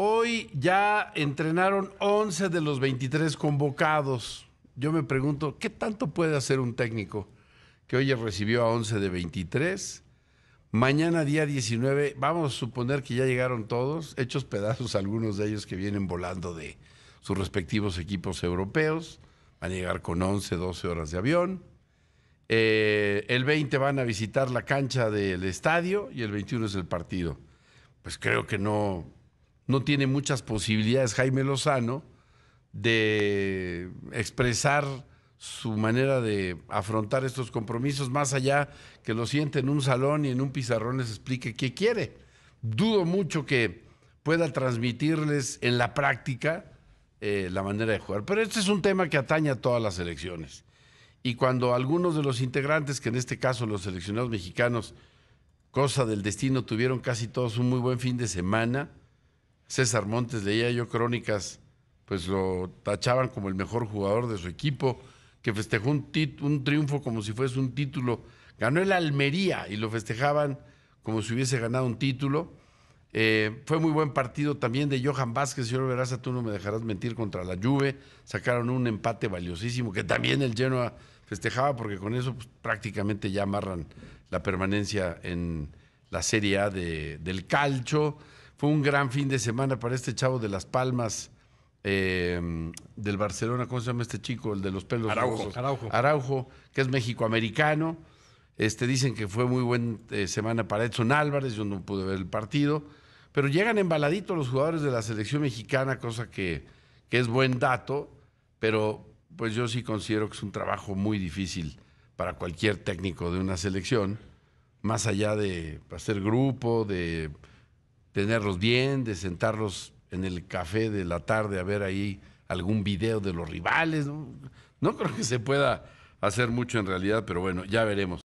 Hoy ya entrenaron 11 de los 23 convocados. Yo me pregunto, ¿qué tanto puede hacer un técnico que hoy recibió a 11 de 23? Mañana día 19, vamos a suponer que ya llegaron todos, hechos pedazos algunos de ellos que vienen volando de sus respectivos equipos europeos. Van a llegar con 11, 12 horas de avión. Eh, el 20 van a visitar la cancha del estadio y el 21 es el partido. Pues creo que no, no tiene muchas posibilidades Jaime Lozano de expresar su manera de afrontar estos compromisos, más allá que lo siente en un salón y en un pizarrón les explique qué quiere. Dudo mucho que pueda transmitirles en la práctica eh, la manera de jugar. Pero este es un tema que atañe a todas las elecciones. Y cuando algunos de los integrantes, que en este caso los seleccionados mexicanos, cosa del destino, tuvieron casi todos un muy buen fin de semana, César Montes, leía yo crónicas, pues lo tachaban como el mejor jugador de su equipo, que festejó un, triunfo como si fuese un título. Ganó el Almería y lo festejaban como si hubiese ganado un título. Eh, fue muy buen partido también de Johan Vázquez, señor Veraza, tú no me dejarás mentir contra la Juve. Sacaron un empate valiosísimo que también el Genoa festejaba porque con eso pues, prácticamente ya amarran la permanencia en la Serie A del Calcio. Fue un gran fin de semana para este chavo de Las Palmas. Eh, del Barcelona, ¿cómo se llama este chico? El de los pelos Araujo. Araujo. Araujo, que es mexicoamericano. Este, dicen que fue muy buena eh, semana para Edson Álvarez, yo no pude ver el partido. Pero llegan embaladitos los jugadores de la selección mexicana, cosa que, que es buen dato, pero pues yo sí considero que es un trabajo muy difícil para cualquier técnico de una selección, más allá de pues, hacer grupo, de tenerlos bien, de sentarlos en el café de la tarde a ver ahí algún video de los rivales. No, no creo que se pueda hacer mucho en realidad, pero bueno, ya veremos.